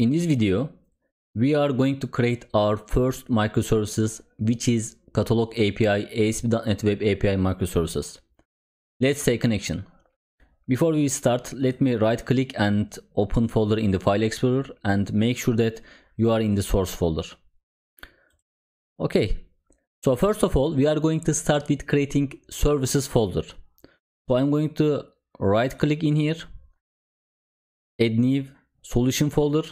In this video, we are going to create our first microservices, which is Catalog API ASP.NET Web API microservices. Let's take an action. Before we start, let me right click and open folder in the file explorer and make sure that you are in the source folder. Okay, so first of all, we are going to start with creating services folder. So I'm going to right click in here, add new solution folder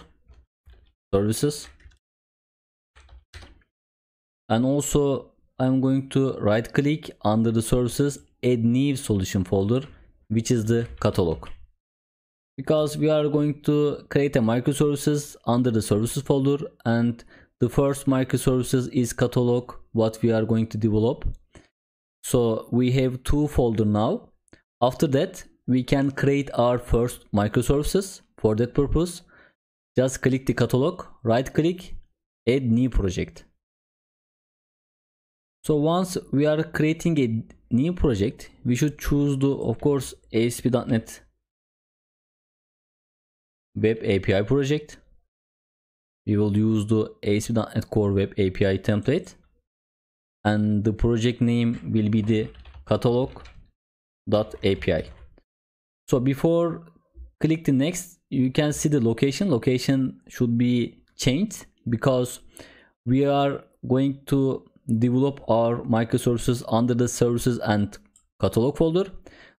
services and also I'm going to right click under the services add new solution folder which is the catalog because we are going to create a microservices under the services folder and the first microservices is catalog what we are going to develop so we have two folder now after that we can create our first microservices for that purpose just click the catalog, right click, add new project. So once we are creating a new project, we should choose the, of course, ASP.NET Web API project. We will use the ASP.NET Core Web API template. And the project name will be the catalog.api. So before click the next you can see the location location should be changed because we are going to develop our microservices under the services and catalog folder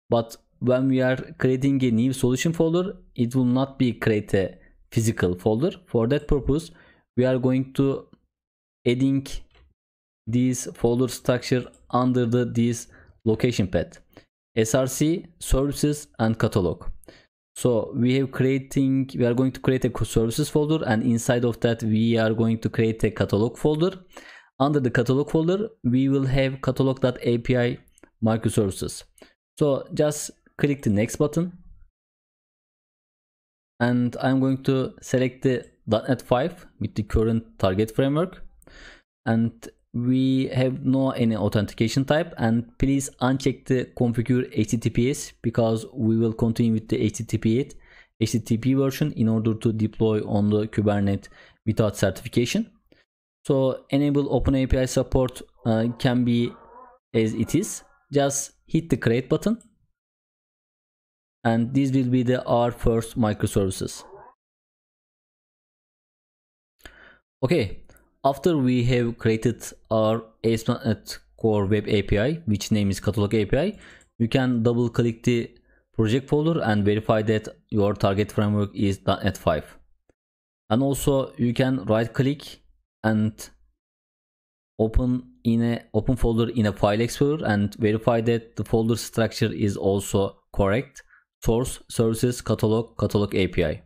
but when we are creating a new solution folder it will not be create a physical folder for that purpose we are going to adding this folder structure under the this location path src services and catalog so we have creating, we are going to create a services folder and inside of that we are going to create a catalog folder. Under the catalog folder, we will have catalog.api microservices. So just click the next button. And I'm going to select the .NET 5 with the current target framework. And we have no any authentication type and please uncheck the configure https because we will continue with the http http version in order to deploy on the kubernetes without certification so enable open api support uh, can be as it is just hit the create button and this will be the our first microservices okay after we have created our ASP.NET Core Web API, which name is Catalog API, you can double click the project folder and verify that your target framework is .NET 5. And also you can right click and open in a open folder in a file explorer and verify that the folder structure is also correct source services catalog catalog api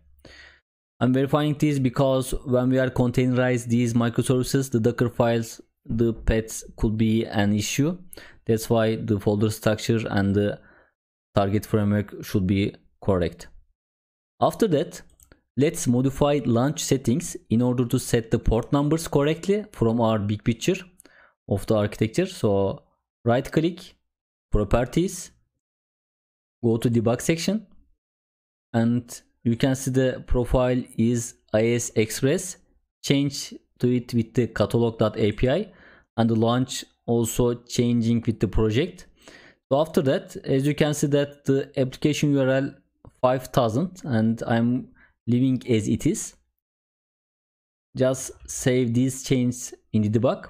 I'm verifying this because when we are containerize these microservices, the Docker files, the pets could be an issue. That's why the folder structure and the target framework should be correct. After that, let's modify launch settings in order to set the port numbers correctly from our big picture of the architecture. So right click, properties, go to debug section and you can see the profile is IS Express. Change to it with the catalog.api and the launch also changing with the project. So after that, as you can see that the application URL 5000 and I'm leaving as it is. Just save these changes in the debug.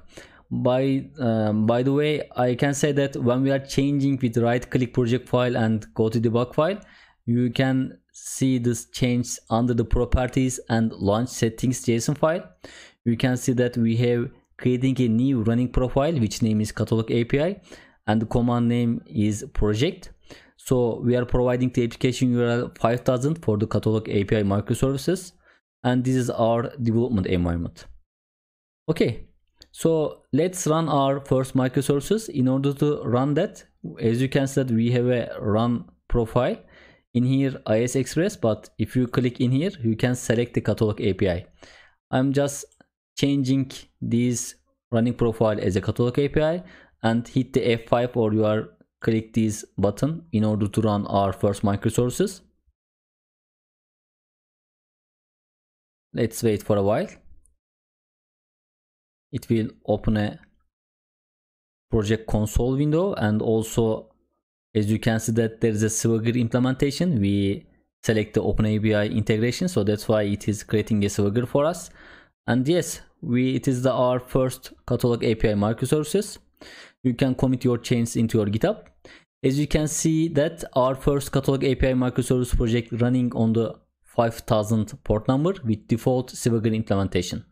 By um, by the way, I can say that when we are changing with right click project file and go to debug file, you can see this change under the properties and launch settings json file you can see that we have creating a new running profile which name is catalog api and the command name is project so we are providing the application url 5000 for the catalog api microservices and this is our development environment okay so let's run our first microservices in order to run that as you can see that we have a run profile in here IS Express, but if you click in here, you can select the catalog API. I'm just changing this running profile as a catalog API and hit the F5 or you are click this button in order to run our first microservices. Let's wait for a while. It will open a project console window and also as you can see that there is a swagger implementation we select the OpenAPI integration so that's why it is creating a swagger for us and yes we it is the our first catalog API microservices you can commit your changes into your github as you can see that our first catalog API microservice project running on the 5000 port number with default swagger implementation